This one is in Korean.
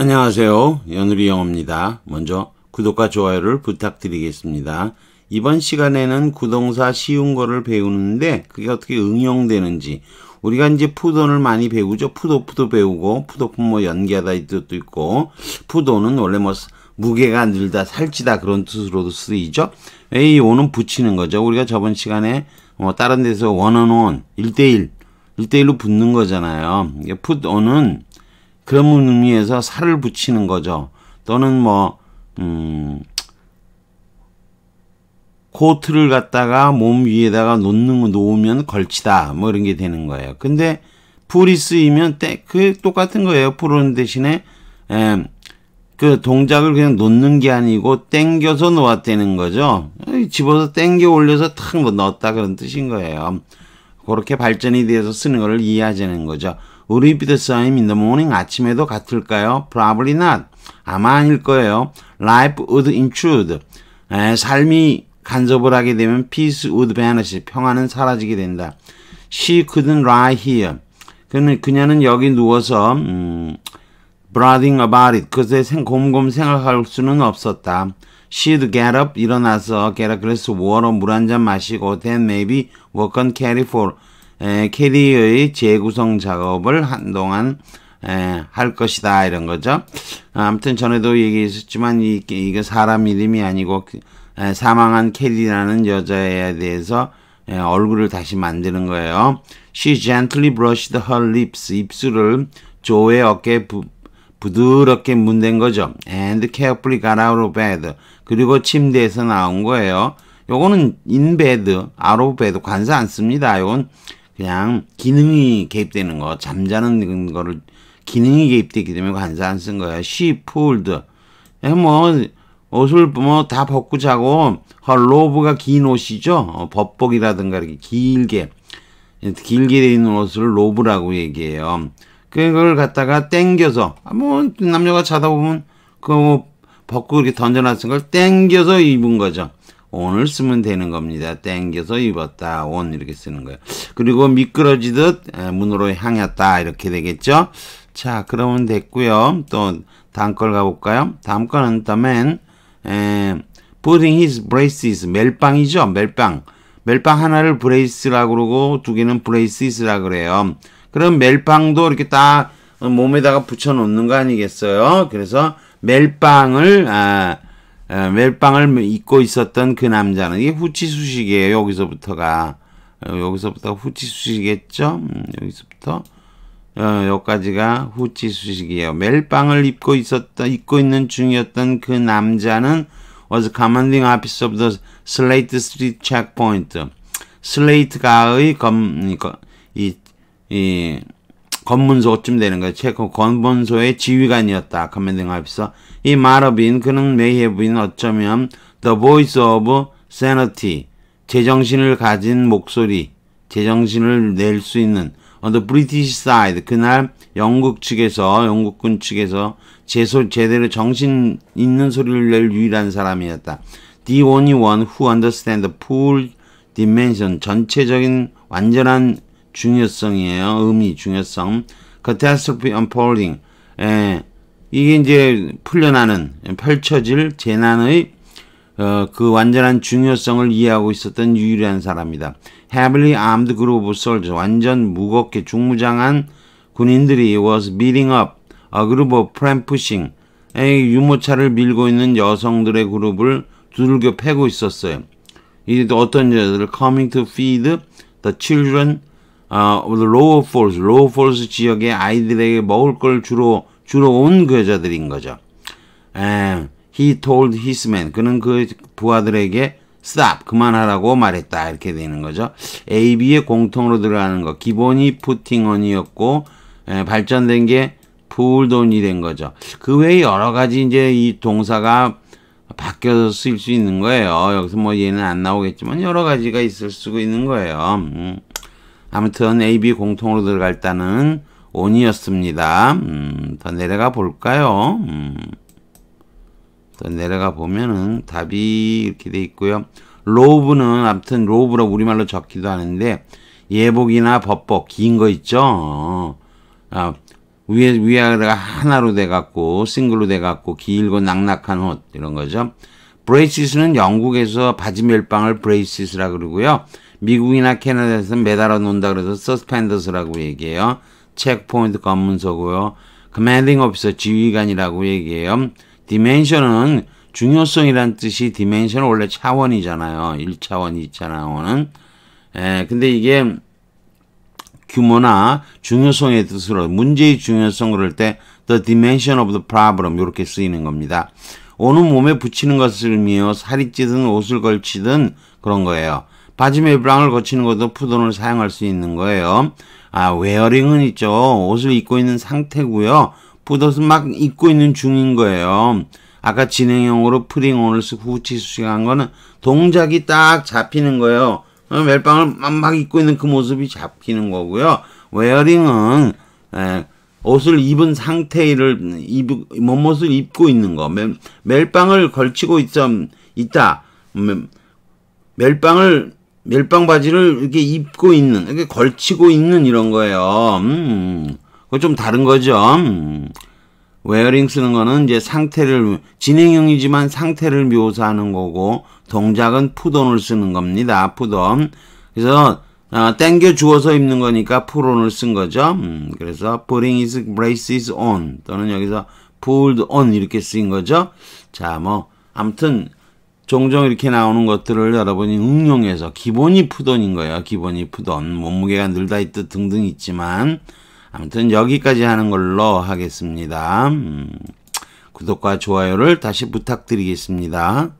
안녕하세요. 연우리 영어입니다. 먼저 구독과 좋아요를 부탁드리겠습니다. 이번 시간에는 구동사 쉬운 거를 배우는데 그게 어떻게 응용되는지 우리가 이제 푸돈을 많이 배우죠. 푸도푸도 배우고 푸도푸 뭐 연기하다 이 뜻도 있고 푸돈은 원래 뭐 무게가 늘다 살찌다 그런 뜻으로도 쓰이죠. 에이 예, 오는 붙이는 거죠. 우리가 저번 시간에 뭐 다른 데서 원원원 1대1 1대1, 로 붙는 거잖아요. 푸도는 그런 의미에서 살을 붙이는 거죠. 또는 뭐 음, 코트를 갖다가 몸 위에다가 놓는 놓으면 걸치다 뭐 이런 게 되는 거예요. 근데 풀이 쓰이면 그 똑같은 거예요. 풀은 대신에 에, 예, 그 동작을 그냥 놓는 게 아니고 땡겨서 놓았다는 거죠. 집어서 땡겨 올려서 탁 넣었다 그런 뜻인 거예요. 그렇게 발전이 돼서 쓰는 것 이해하자는 거죠. Would it be the same in the morning? 아침에도 같을까요? Probably not. 아마 아닐 거예요. Life would intrude. 에, 삶이 간섭을 하게 되면 peace would vanish. 평화는 사라지게 된다. She couldn't lie here. 그는 그녀는 여기 누워서 음, brooding about it. 그것에 생, 곰곰 생각할 수는 없었다. She'd get up, 일어나서 get up, 그래서 water, 물 한 잔 마시고 then maybe work on carry for. 에, 캐리의 재구성 작업을 한동안 에, 할 것이다 이런 거죠. 아무튼 전에도 얘기했었지만 이, 이게 사람 이름이 아니고 그, 에, 사망한 캐리라는 여자에 대해서 에, 얼굴을 다시 만드는 거예요. She gently brushed her lips. 입술을 조의 어깨 부, 부드럽게 문댄 거죠. And carefully got out of bed. 그리고 침대에서 나온 거예요. 요거는 in bed, out of bed 관사 안 씁니다. 요건 그냥 기능이 개입되는 거, 잠자는 거를 기능이 개입되기 때문에 관사 안 쓴 거야. She pulled. 뭐 옷을 뭐 다 벗고 자고 her r 가긴 옷이죠. 어, 법복이라든가 이렇게 길게 길게 돼 있는 옷을 로브라고 얘기해요. 그걸 갖다가 땡겨서 아, 뭐 남녀가 자다 보면 그 벗고 이렇게 던져놨은 걸 땡겨서 입은 거죠. 온을 쓰면 되는 겁니다. 땡겨서 입었다. 온 이렇게 쓰는 거예요. 그리고 미끄러지듯 문으로 향했다. 이렇게 되겠죠? 자, 그러면 됐고요. 또 다음 걸 가볼까요? 다음 거는 the man 에, putting his braces 멜빵이죠. 멜빵. 멜빵 하나를 브레이스라고 그러고 두 개는 브레이시스라 그래요. 그럼 멜빵도 이렇게 딱 몸에다가 붙여 놓는 거 아니겠어요? 그래서 멜빵을 아, 멜빵을 입고 있었던 그 남자는 이게 후치수식이에요. 여기서부터가 어, 여기서부터 후치수식이겠죠. 음, 여기서부터 어, 여기까지가 후치수식이에요. 멜빵을 입고 있었던 입고 있는 중이었던 그 남자는 was commanding officer of the Slate Street Checkpoint. 슬레이트가의 검, 이, 이 검문소어쯤 되는 거예요. 체코 건문소의 그 지휘관이었다. 커맨딩 앞에서 이 마러빈 그는 메이해빈 어쩌면 The Voice o 제정신을 가진 목소리 제정신을 낼 수 있는 on the b r i t 그날 영국 측에서 영국군 측에서 제소, 제대로 정신 있는 소리를 낼 유일한 사람이었다. The only one who understand the full dimension 전체적인 완전한 중요성이에요. 의미, 중요성. catastrophe unfolding. 예, 이게 이제 풀려나는, 펼쳐질 재난의 어, 그 완전한 중요성을 이해하고 있었던 유일한 사람이다. heavily armed group of soldiers. 완전 무겁게 중무장한 군인들이 was beating up a group of pram pushing. 에이, 유모차를 밀고 있는 여성들의 그룹을 두들겨 패고 있었어요. 이제 또 어떤 여자들 coming to feed the children 어, 로우 폴스, 로어 폴스 지역의 아이들에게 먹을 걸 주로 주로 온 그 여자들인 거죠. 예, he told his men. 그는 그 부하들에게 stop 그만하라고 말했다 이렇게 되는 거죠. A, B의 공통으로 들어가는 거 기본이 putting on이었고 에, 예, 발전된 게 pulled on이 된 거죠. 그 외에 여러 가지 이제 이 동사가 바뀌어서 쓰일 수 있는 거예요. 여기서 뭐 얘는 안 나오겠지만 여러 가지가 있을 수 있는 거예요. 음. 아무튼 AB 공통으로 들어갈 때는 온이었습니다. 음, 더 내려가 볼까요? 음, 더 내려가 보면은 답이 이렇게 돼 있고요. 로브는 아무튼 로브로 우리말로 적기도 하는데 예복이나 법복 긴 거 있죠. 아, 위에 위아래가 하나로 돼 갖고 싱글로 돼 갖고 길고 낙낙한 옷 이런 거죠. 브레이시스는 영국에서 바지 멸빵을 브레이시스라 그러고요. 미국이나 캐나다에서 매달아 놓는다 그래서 서스펜더스라고 얘기해요. 체크포인트 관문서고요. 커맨딩 오피서 지휘관이라고 얘기해요. 디멘션은 중요성이란 뜻이 디멘션은 원래 차원이잖아요. 1차원, 2차원은. 에, 예, 근데 이게 규모나 중요성의 뜻으로 문제의 중요성 그럴 때 the dimension of the problem 이렇게 쓰이는 겁니다. 어느 몸에 붙이는 것을 미해 살이 찌든 옷을 걸치든 그런 거예요. 바지매 브랑을 거치는 것도 푸돈을 사용할 수 있는 거예요. 아, 웨어링은 있죠. 옷을 입고 있는 상태고요. 푸돈은 막 입고 있는 중인 거예요. 아까 진행형으로 프링 오늘스 후치 수식한 거는 동작이 딱 잡히는 거예요. 멜빵을 막, 입고 있는 그 모습이 잡히는 거고요. 웨어링은 에, 예, 옷을 입은 상태를 입, 몸옷을 입고 있는 거. 멜, 멜빵을 걸치고 있, 있다. 음, 멜빵을 멜빵 바지를 이렇게 입고 있는, 이렇게 걸치고 있는 이런 거예요. 음, 그거 좀 다른 거죠. 음. 웨어링 쓰는 거는 이제 상태를, 진행형이지만 상태를 묘사하는 거고, 동작은 푸돈을 쓰는 겁니다. 푸돈. 그래서, 어, 땡겨 주어서 입는 거니까 푸론을 쓴 거죠. 음, 그래서 putting his braces on 또는 여기서 pulled on 이렇게 쓰인 거죠. 자, 뭐 아무튼 종종 이렇게 나오는 것들을 여러분이 응용해서 기본이 푸던인 거예요. 기본이 푸던 몸무게가 늘다 있듯 등등 있지만 아무튼 여기까지 하는 걸로 하겠습니다. 음, 구독과 좋아요를 다시 부탁드리겠습니다.